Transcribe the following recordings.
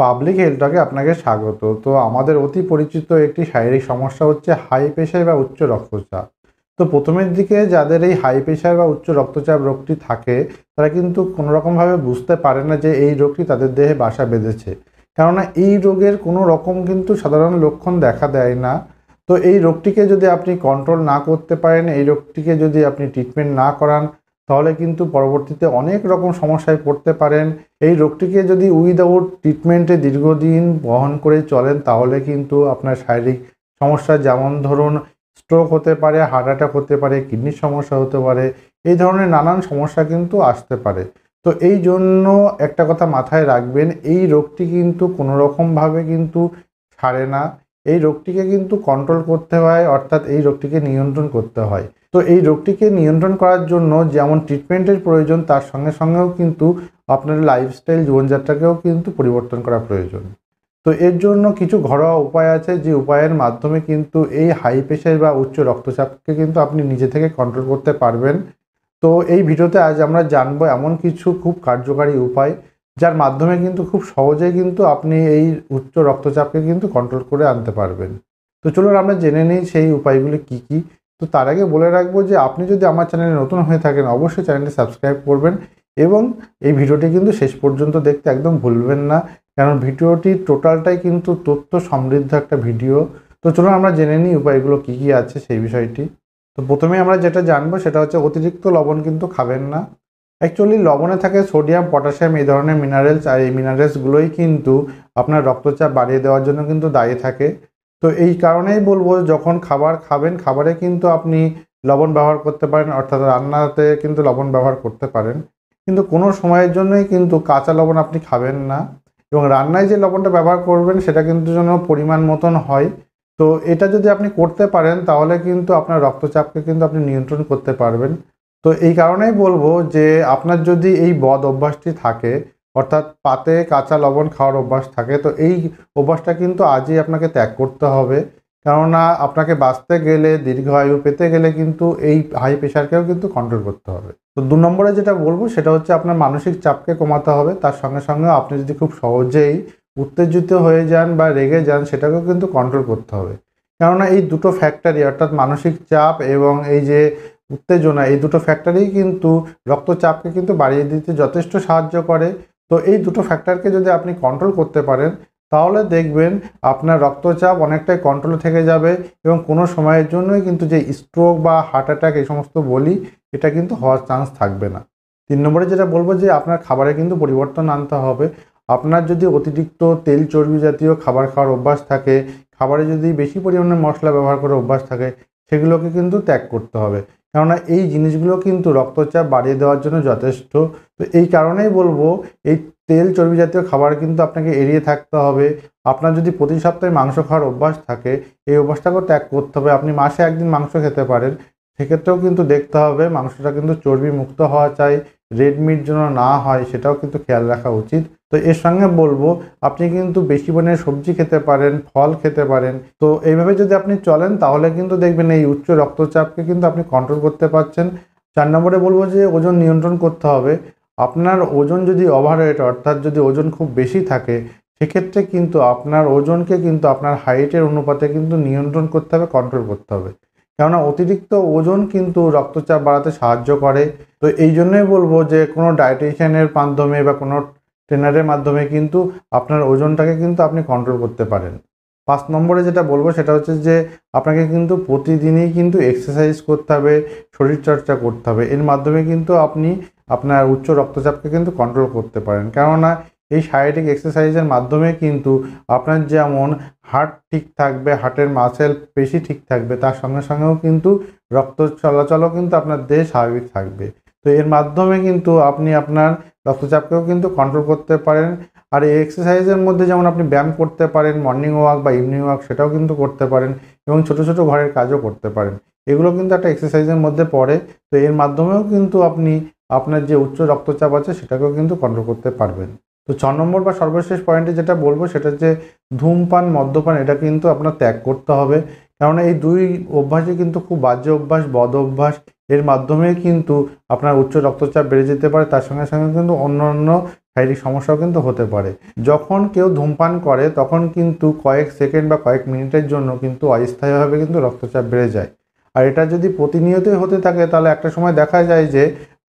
public হেলথটাকে আপনাকে স্বাগত তো আমাদের অতি পরিচিত একটি শারীরিক সমস্যা হচ্ছে হাই প্রেশার বা উচ্চ রক্তচাপ তো প্রথমের দিকে যাদের এই হাই প্রেশার বা উচ্চ রক্তচাপ রোগটি থাকে তারা কিন্তু কোনোরকমভাবে বুঝতে পারে না যে এই রোগটি তাদের দেহে বাসা বেঁধেছে কেননা এই রোগের কোনো রকম কিন্তু সাধারণ লক্ষণ দেখা দেয় না তো এই রোগটিকে যদি আপনি কন্ট্রোল না করতে পারেন এই রোগটিকে যদি আপনি ট্রিটমেন্ট না করান তাহলে কিন্তু পরবর্তীতে অনেক রকম সমস্যায় পড়তে পারেন এই রোগটিকে যদি উইদাউট ট্রিটমেন্টে দীর্ঘদিন বহন করে চলেন তাহলে কিন্তু আপনার শারীরিক সমস্যা যেমন ধরুন স্ট্রোক হতে পারে হার্ট অ্যাটাক হতে পারে কিডনির সমস্যা হতে পারে এই ধরনের নানান সমস্যা কিন্তু আসতে পারে তো এই জন্য একটা কথা মাথায় রাখবেন এই রোগটি কিন্তু কোনো রকমভাবে কিন্তু ছাড়ে না এই রোগটিকে কিন্তু কন্ট্রোল করতে হয় অর্থাৎ এই রোগটিকে নিয়ন্ত্রণ করতে হয় তো এই রোগটিকে নিয়ন্ত্রণ করার জন্য যেমন ট্রিটমেন্টের প্রয়োজন তার সঙ্গে সঙ্গেও কিন্তু আপনার লাইফস্টাইল জীবনযাত্রাকেও কিন্তু পরিবর্তন করা প্রয়োজন তো এর জন্য কিছু ঘরোয়া উপায় আছে যে উপায়ের মাধ্যমে কিন্তু এই হাই প্রেশার বা উচ্চ রক্তচাপকে কিন্তু আপনি নিজে থেকে কন্ট্রোল করতে পারবেন তো এই ভিডিওতে আজ আমরা জানবো এমন কিছু খুব কার্যকারী উপায় যার মাধ্যমে কিন্তু খুব সহজে কিন্তু আপনি এই উচ্চ রক্তচাপকে কিন্তু কন্ট্রোল করে আনতে পারবেন তো চলুন আমরা জেনে নিই সেই উপায়গুলি কি কি তো তার আগে বলে রাখবো যে আপনি যদি আমার চ্যানেলে নতুন হয়ে থাকেন অবশ্যই চ্যানেলটি সাবস্ক্রাইব করবেন এবং এই ভিডিওটি কিন্তু শেষ পর্যন্ত দেখতে একদম ভুলবেন না কারণ ভিডিওটি টোটালটাই কিন্তু তথ্য সমৃদ্ধ একটা ভিডিও তো চলুন আমরা জেনে নিই উপায়গুলো কি কি আছে সেই বিষয়টি তো প্রথমে আমরা যেটা জানবো সেটা হচ্ছে অতিরিক্ত লবণ কিন্তু খাবেন না অ্যাকচুয়ালি লবণে থাকে সোডিয়াম পটাশিয়াম এই ধরনের মিনারেলস আর এই মিনারেলসগুলোই কিন্তু আপনার রক্তচাপ বাড়িয়ে দেওয়ার জন্য কিন্তু দায়ী থাকে তো এই কারণেই বলবো যখন খাবার খাবেন খাবারে কিন্তু আপনি লবণ ব্যবহার করতে পারেন অর্থাৎ রান্নাতে কিন্তু লবণ ব্যবহার করতে পারেন কিন্তু কোনো সময়ের জন্যই কিন্তু কাঁচা লবণ আপনি খাবেন না এবং রান্নায় যে লবণটা ব্যবহার করবেন সেটা কিন্তু যেন পরিমাণ মতন হয় তো এটা যদি আপনি করতে পারেন তাহলে কিন্তু আপনার রক্তচাপকে কিন্তু আপনি নিয়ন্ত্রণ করতে পারবেন তো এই কারণেই বলবো যে আপনার যদি এই বদ অভ্যাসটি থাকে অর্থাৎ পাতে কাঁচা লবণ খাওয়ার অভ্যাস থাকে তো এই অভ্যাসটা কিন্তু আজই আপনাকে ত্যাগ করতে হবে কেননা আপনাকে বাঁচতে গেলে দীর্ঘ আয়ু পেতে গেলে কিন্তু এই হাই প্রেশারকেও কিন্তু কন্ট্রোল করতে হবে তো দু নম্বরে যেটা বলবো সেটা হচ্ছে আপনার মানসিক চাপকে কমাতে হবে তার সঙ্গে সঙ্গে আপনি যদি খুব সহজেই উত্তেজিত হয়ে যান বা রেগে যান সেটাকেও কিন্তু কন্ট্রোল করতে হবে কেননা এই দুটো ফ্যাক্টরি অর্থাৎ মানসিক চাপ এবং এই যে উত্তেজনা এই দুটো ফ্যাক্টরই কিন্তু রক্তচাপকে কিন্তু বাড়িয়ে দিতে যথেষ্ট সাহায্য করে তো এই দুটো ফ্যাক্টরকে যদি আপনি কন্ট্রোল করতে পারেন তাহলে দেখবেন আপনার রক্তচাপ অনেকটাই কন্ট্রোল থেকে যাবে এবং কোনো সময়ের জন্যই কিন্তু যে স্ট্রোক বা হার্ট অ্যাটাক এই সমস্ত বলি এটা কিন্তু হওয়ার চান্স থাকবে না তিন নম্বরে যেটা বলবো যে আপনার খাবারে কিন্তু পরিবর্তন আনতে হবে আপনার যদি অতিরিক্ত তেল চর্বি জাতীয় খাবার খাওয়ার অভ্যাস থাকে খাবারে যদি বেশি পরিমাণে মশলা ব্যবহার করে অভ্যাস থাকে সেগুলোকে কিন্তু ত্যাগ করতে হবে কেননা এই জিনিসগুলো কিন্তু রক্তচাপ বাড়িয়ে দেওয়ার জন্য যথেষ্ট তো এই কারণেই বলবো এই তেল চর্বি জাতীয় খাবার কিন্তু আপনাকে এড়িয়ে থাকতে হবে আপনার যদি প্রতি সপ্তাহে মাংস খাওয়ার অভ্যাস থাকে এই অভ্যাসটাকেও ত্যাগ করতে হবে আপনি মাসে একদিন মাংস খেতে পারেন সেক্ষেত্রেও কিন্তু দেখতে হবে মাংসটা কিন্তু চর্বি মুক্ত হওয়া চাই রেডমিট জন্য যেন না হয় সেটাও কিন্তু খেয়াল রাখা উচিত তো এর সঙ্গে বলবো আপনি কিন্তু বেশি পরিমাণে সবজি খেতে পারেন ফল খেতে পারেন তো এইভাবে যদি আপনি চলেন তাহলে কিন্তু দেখবেন এই উচ্চ রক্তচাপকে কিন্তু আপনি কন্ট্রোল করতে পারছেন চার নম্বরে বলবো যে ওজন নিয়ন্ত্রণ করতে হবে আপনার ওজন যদি ওভারওয়েট অর্থাৎ যদি ওজন খুব বেশি থাকে সেক্ষেত্রে কিন্তু আপনার ওজনকে কিন্তু আপনার হাইটের অনুপাতে কিন্তু নিয়ন্ত্রণ করতে হবে কন্ট্রোল করতে হবে কেননা অতিরিক্ত ওজন কিন্তু রক্তচাপ বাড়াতে সাহায্য করে তো এই জন্যই বলবো যে কোনো ডায়েটিশিয়ানের মাধ্যমে বা কোনো ট্রেনারের মাধ্যমে কিন্তু আপনার ওজনটাকে কিন্তু আপনি কন্ট্রোল করতে পারেন পাঁচ নম্বরে যেটা বলবো সেটা হচ্ছে যে আপনাকে কিন্তু প্রতিদিনই কিন্তু এক্সারসাইজ করতে হবে শরীরচর্চা করতে হবে এর মাধ্যমে কিন্তু আপনি আপনার উচ্চ রক্তচাপকে কিন্তু কন্ট্রোল করতে পারেন কেননা এই শারীরিক এক্সারসাইজের মাধ্যমে কিন্তু আপনার যেমন হার্ট ঠিক থাকবে হার্টের মাসেল পেশি ঠিক থাকবে তার সঙ্গে সঙ্গেও কিন্তু রক্ত চলাচলও কিন্তু আপনার দেহ স্বাভাবিক থাকবে তো এর মাধ্যমে কিন্তু আপনি আপনার রক্তচাপকেও কিন্তু কন্ট্রোল করতে পারেন আর এই এক্সারসাইজের মধ্যে যেমন আপনি ব্যায়াম করতে পারেন মর্নিং ওয়াক বা ইভিনিং ওয়াক সেটাও কিন্তু করতে পারেন এবং ছোট ছোট ঘরের কাজও করতে পারেন এগুলো কিন্তু একটা এক্সারসাইজের মধ্যে পড়ে তো এর মাধ্যমেও কিন্তু আপনি আপনার যে উচ্চ রক্তচাপ আছে সেটাকেও কিন্তু কন্ট্রোল করতে পারবেন তো ছ নম্বর বা সর্বশেষ পয়েন্টে যেটা বলবো সেটা যে ধূমপান মদ্যপান এটা কিন্তু আপনার ত্যাগ করতে হবে কারণ এই দুই অভ্যাসে কিন্তু খুব বাজে অভ্যাস বদ অভ্যাস এর মাধ্যমে কিন্তু আপনার উচ্চ রক্তচাপ বেড়ে যেতে পারে তার সঙ্গে সঙ্গে কিন্তু অন্য অন্য শারীরিক সমস্যাও কিন্তু হতে পারে যখন কেউ ধূমপান করে তখন কিন্তু কয়েক সেকেন্ড বা কয়েক মিনিটের জন্য কিন্তু অস্থায়ীভাবে কিন্তু রক্তচাপ বেড়ে যায় আর এটা যদি প্রতিনিয়তই হতে থাকে তাহলে একটা সময় দেখা যায় যে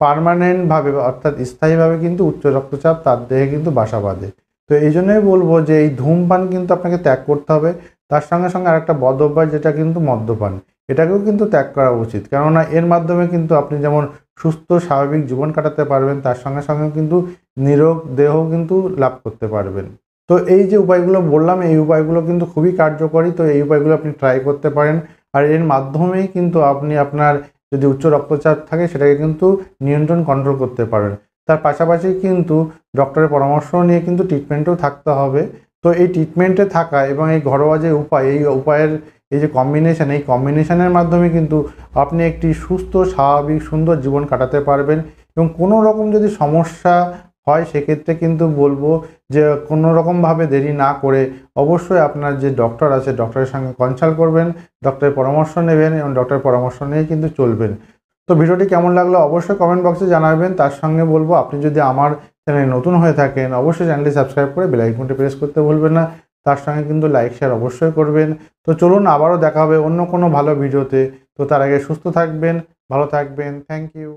পারমানেন্টভাবে অর্থাৎ স্থায়ীভাবে কিন্তু উচ্চ রক্তচাপ তার দেহে কিন্তু বাসা বাঁধে তো এই জন্যই বলবো যে এই ধূমপান কিন্তু আপনাকে ত্যাগ করতে হবে তার সঙ্গে সঙ্গে আরেকটা বদ অভ্যাস যেটা কিন্তু মদ্যপান এটাকেও কিন্তু ত্যাগ করা উচিত কেননা এর মাধ্যমে কিন্তু আপনি যেমন সুস্থ স্বাভাবিক জীবন কাটাতে পারবেন তার সঙ্গে সঙ্গে কিন্তু নিরোগ দেহ কিন্তু লাভ করতে পারবেন তো এই যে উপায়গুলো বললাম এই উপায়গুলো কিন্তু খুবই কার্যকরী তো এই উপায়গুলো আপনি ট্রাই করতে পারেন আর এর মাধ্যমেই কিন্তু আপনি আপনার যদি উচ্চ রক্তচাপ থাকে সেটাকে কিন্তু নিয়ন্ত্রণ কন্ট্রোল করতে পারেন তার পাশাপাশি কিন্তু ডক্টরের পরামর্শ নিয়ে কিন্তু ট্রিটমেন্টও থাকতে হবে তো এই ট্রিটমেন্টে থাকা এবং এই ঘরোয়া যে উপায় এই উপায়ের এই যে কম্বিনেশান এই কম্বিনেশানের মাধ্যমে কিন্তু আপনি একটি সুস্থ স্বাভাবিক সুন্দর জীবন কাটাতে পারবেন এবং কোনো রকম যদি সমস্যা হয় সেক্ষেত্রে কিন্তু বলবো যে কোনো রকমভাবে দেরি না করে অবশ্যই আপনার যে ডক্টর আছে ডক্টরের সঙ্গে কনসাল্ট করবেন ডক্টরের পরামর্শ নেবেন এবং ডক্টরের পরামর্শ নিয়ে কিন্তু চলবেন তো ভিডিওটি কেমন লাগলো অবশ্যই কমেন্ট বক্সে জানাবেন তার সঙ্গে বলবো আপনি যদি আমার চ্যানেল নতুন হয়ে থাকেন অবশ্যই চ্যানেলটি সাবস্ক্রাইব করে বেলাইকনটি প্রেস করতে ভুলবেন না তার সঙ্গে কিন্তু লাইক শেয়ার অবশ্যই করবেন তো চলুন আবারও দেখা হবে অন্য কোনো ভালো ভিডিওতে তো তার আগে সুস্থ থাকবেন ভালো থাকবেন থ্যাংক ইউ